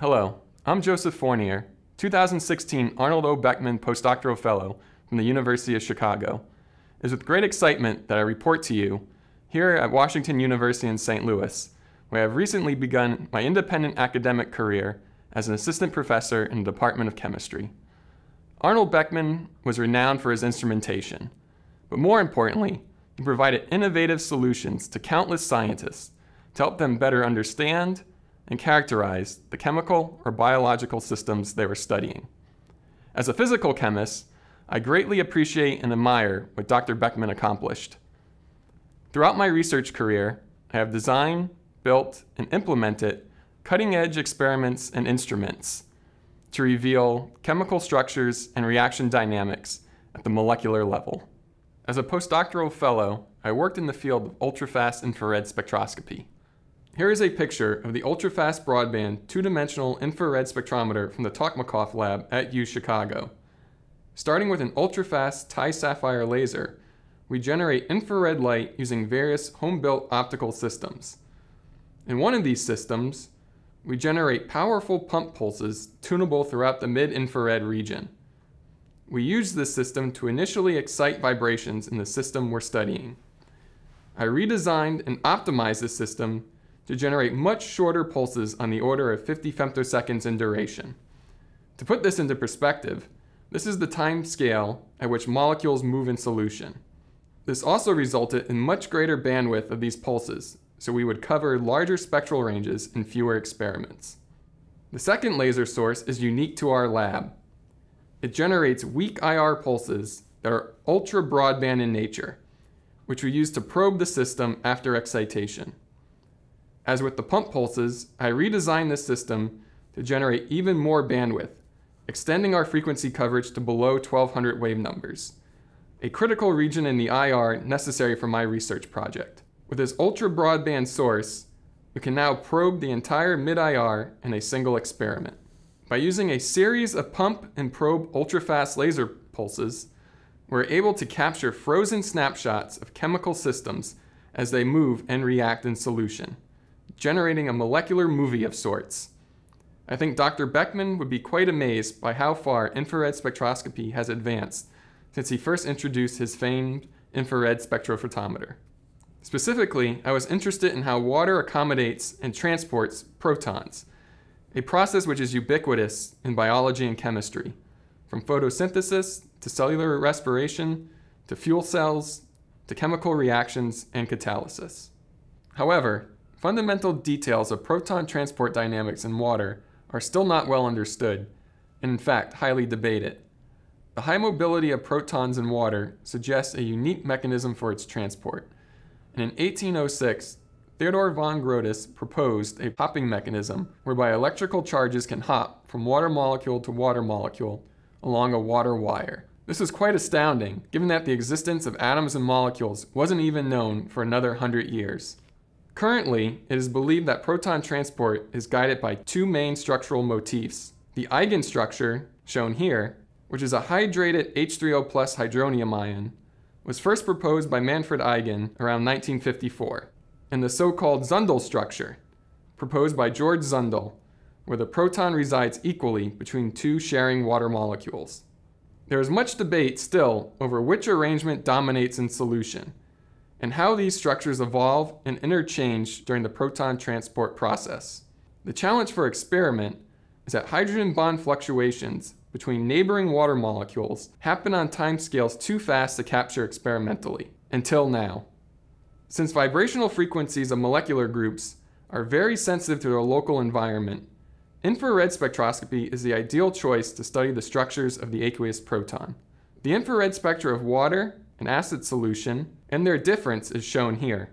Hello, I'm Joseph Fournier, 2016 Arnold O. Beckman Postdoctoral Fellow from the University of Chicago. It is with great excitement that I report to you here at Washington University in St. Louis, where I have recently begun my independent academic career as an assistant professor in the Department of Chemistry. Arnold Beckman was renowned for his instrumentation, but more importantly, he provided innovative solutions to countless scientists to help them better understand and characterize the chemical or biological systems they were studying. As a physical chemist, I greatly appreciate and admire what Dr. Beckman accomplished. Throughout my research career, I have designed, built, and implemented cutting-edge experiments and instruments to reveal chemical structures and reaction dynamics at the molecular level. As a postdoctoral fellow, I worked in the field of ultrafast infrared spectroscopy. Here is a picture of the ultrafast broadband two-dimensional infrared spectrometer from the Tokmakov lab at U Chicago. Starting with an ultrafast Thai sapphire laser, we generate infrared light using various home-built optical systems. In one of these systems, we generate powerful pump pulses tunable throughout the mid-infrared region. We use this system to initially excite vibrations in the system we're studying. I redesigned and optimized this system to generate much shorter pulses on the order of 50 femtoseconds in duration. To put this into perspective, this is the time scale at which molecules move in solution. This also resulted in much greater bandwidth of these pulses, so we would cover larger spectral ranges in fewer experiments. The second laser source is unique to our lab. It generates weak IR pulses that are ultra broadband in nature, which we use to probe the system after excitation. As with the pump pulses, I redesigned this system to generate even more bandwidth, extending our frequency coverage to below 1200 wave numbers, a critical region in the IR necessary for my research project. With this ultra broadband source, we can now probe the entire mid-IR in a single experiment. By using a series of pump and probe ultra-fast laser pulses, we're able to capture frozen snapshots of chemical systems as they move and react in solution generating a molecular movie of sorts. I think Dr. Beckman would be quite amazed by how far infrared spectroscopy has advanced since he first introduced his famed infrared spectrophotometer. Specifically, I was interested in how water accommodates and transports protons, a process which is ubiquitous in biology and chemistry, from photosynthesis to cellular respiration to fuel cells to chemical reactions and catalysis. However, Fundamental details of proton transport dynamics in water are still not well understood, and in fact, highly debated. The high mobility of protons in water suggests a unique mechanism for its transport. And in 1806, Theodor von Grotius proposed a hopping mechanism whereby electrical charges can hop from water molecule to water molecule along a water wire. This is quite astounding, given that the existence of atoms and molecules wasn't even known for another hundred years. Currently, it is believed that proton transport is guided by two main structural motifs. The eigenstructure, shown here, which is a hydrated H3O plus hydronium ion, was first proposed by Manfred Eigen around 1954, and the so-called Zundel structure, proposed by George Zundel, where the proton resides equally between two sharing water molecules. There is much debate still over which arrangement dominates in solution, and how these structures evolve and interchange during the proton transport process. The challenge for experiment is that hydrogen bond fluctuations between neighboring water molecules happen on timescales too fast to capture experimentally, until now. Since vibrational frequencies of molecular groups are very sensitive to their local environment, infrared spectroscopy is the ideal choice to study the structures of the aqueous proton. The infrared spectra of water, an acid solution, and their difference is shown here.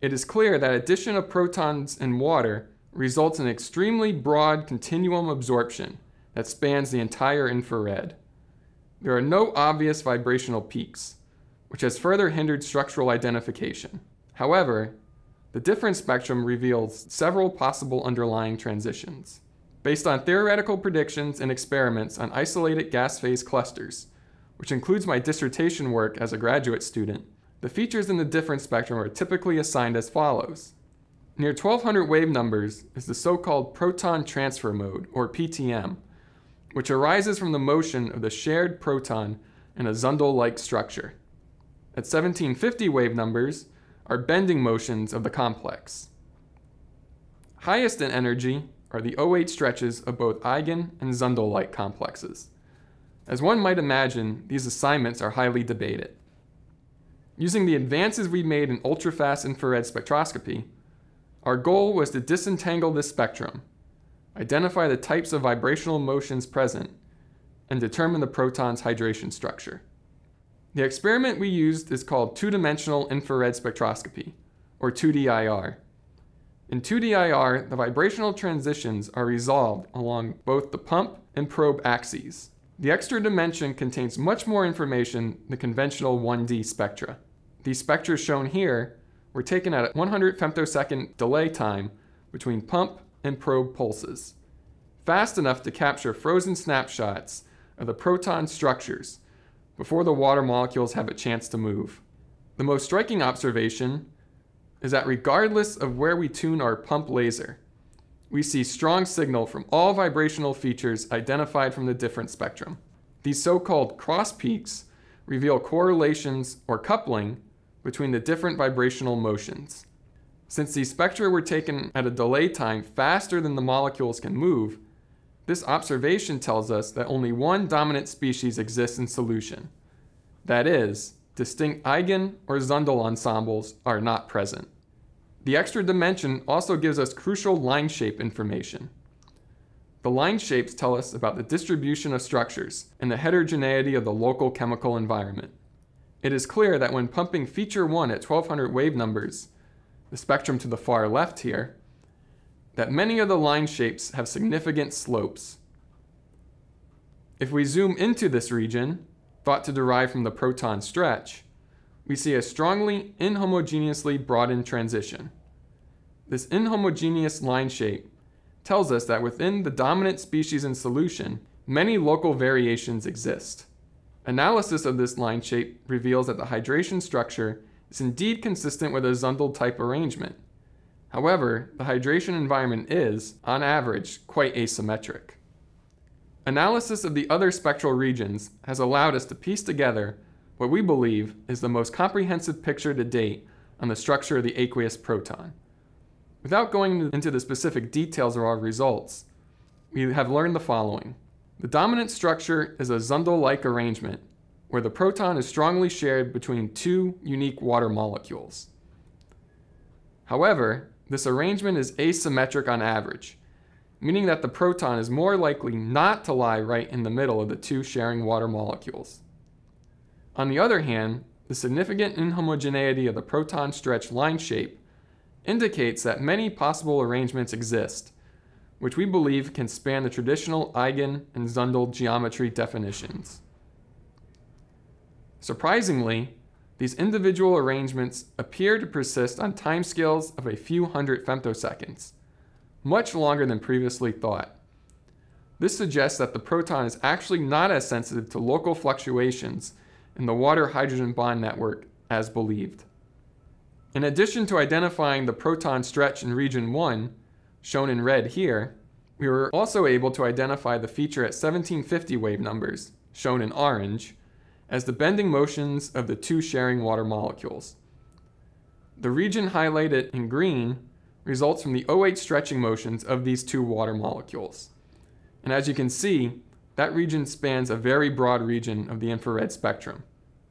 It is clear that addition of protons in water results in extremely broad continuum absorption that spans the entire infrared. There are no obvious vibrational peaks, which has further hindered structural identification. However, the difference spectrum reveals several possible underlying transitions. Based on theoretical predictions and experiments on isolated gas phase clusters, which includes my dissertation work as a graduate student, the features in the difference spectrum are typically assigned as follows. Near 1200 wave numbers is the so-called proton transfer mode, or PTM, which arises from the motion of the shared proton in a Zundel-like structure. At 1750 wave numbers are bending motions of the complex. Highest in energy are the O8 stretches of both eigen and Zundel-like complexes. As one might imagine, these assignments are highly debated. Using the advances we made in ultrafast infrared spectroscopy, our goal was to disentangle this spectrum, identify the types of vibrational motions present, and determine the proton's hydration structure. The experiment we used is called two-dimensional infrared spectroscopy, or 2DIR. In 2DIR, the vibrational transitions are resolved along both the pump and probe axes. The extra dimension contains much more information than conventional 1D spectra. These spectra shown here were taken at a 100 femtosecond delay time between pump and probe pulses, fast enough to capture frozen snapshots of the proton structures before the water molecules have a chance to move. The most striking observation is that regardless of where we tune our pump laser, we see strong signal from all vibrational features identified from the different spectrum. These so-called cross peaks reveal correlations or coupling between the different vibrational motions. Since these spectra were taken at a delay time faster than the molecules can move, this observation tells us that only one dominant species exists in solution. That is, distinct eigen or Zundel ensembles are not present. The extra dimension also gives us crucial line shape information. The line shapes tell us about the distribution of structures and the heterogeneity of the local chemical environment. It is clear that when pumping feature 1 at 1200 wave numbers, the spectrum to the far left here, that many of the line shapes have significant slopes. If we zoom into this region, thought to derive from the proton stretch, we see a strongly inhomogeneously broadened transition. This inhomogeneous line shape tells us that within the dominant species in solution, many local variations exist. Analysis of this line shape reveals that the hydration structure is indeed consistent with a Zundel type arrangement. However, the hydration environment is, on average, quite asymmetric. Analysis of the other spectral regions has allowed us to piece together what we believe is the most comprehensive picture to date on the structure of the aqueous proton. Without going into the specific details of our results, we have learned the following. The dominant structure is a Zundel-like arrangement where the proton is strongly shared between two unique water molecules. However, this arrangement is asymmetric on average, meaning that the proton is more likely not to lie right in the middle of the two sharing water molecules. On the other hand, the significant inhomogeneity of the proton stretch line shape indicates that many possible arrangements exist, which we believe can span the traditional eigen and Zundel geometry definitions. Surprisingly, these individual arrangements appear to persist on timescales of a few hundred femtoseconds, much longer than previously thought. This suggests that the proton is actually not as sensitive to local fluctuations in the water-hydrogen bond network as believed. In addition to identifying the proton stretch in region 1, shown in red here, we were also able to identify the feature at 1750 wave numbers, shown in orange, as the bending motions of the two sharing water molecules. The region highlighted in green results from the OH stretching motions of these two water molecules. And as you can see, that region spans a very broad region of the infrared spectrum.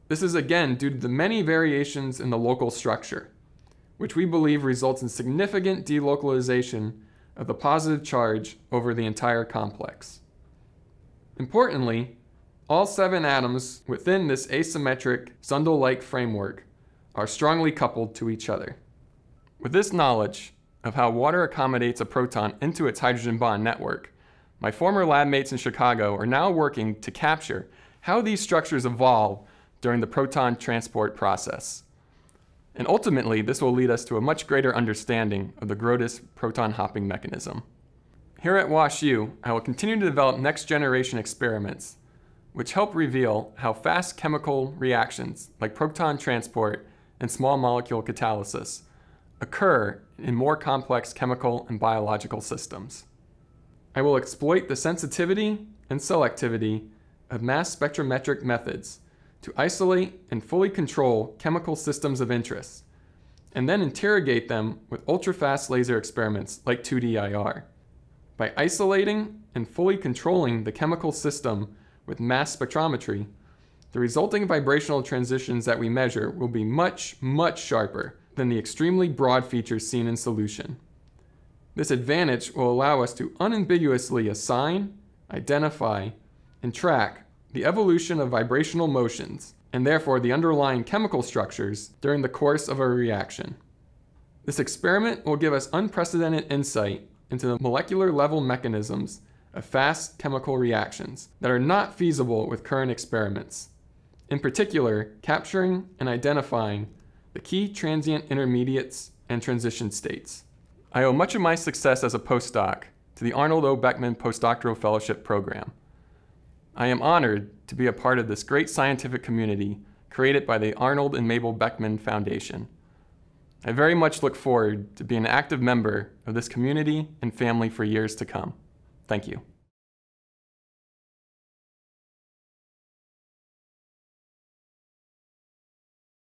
This is again due to the many variations in the local structure which we believe results in significant delocalization of the positive charge over the entire complex. Importantly, all seven atoms within this asymmetric Sundel-like framework are strongly coupled to each other. With this knowledge of how water accommodates a proton into its hydrogen bond network, my former lab mates in Chicago are now working to capture how these structures evolve during the proton transport process. And ultimately, this will lead us to a much greater understanding of the Grotus proton hopping mechanism. Here at WashU, I will continue to develop next generation experiments, which help reveal how fast chemical reactions like proton transport and small molecule catalysis occur in more complex chemical and biological systems. I will exploit the sensitivity and selectivity of mass spectrometric methods to isolate and fully control chemical systems of interest, and then interrogate them with ultrafast laser experiments like 2DIR. By isolating and fully controlling the chemical system with mass spectrometry, the resulting vibrational transitions that we measure will be much, much sharper than the extremely broad features seen in solution. This advantage will allow us to unambiguously assign, identify, and track the evolution of vibrational motions, and therefore the underlying chemical structures during the course of a reaction. This experiment will give us unprecedented insight into the molecular level mechanisms of fast chemical reactions that are not feasible with current experiments. In particular, capturing and identifying the key transient intermediates and transition states. I owe much of my success as a postdoc to the Arnold O. Beckman Postdoctoral Fellowship Program, I am honored to be a part of this great scientific community created by the Arnold and Mabel Beckman Foundation. I very much look forward to being an active member of this community and family for years to come. Thank you.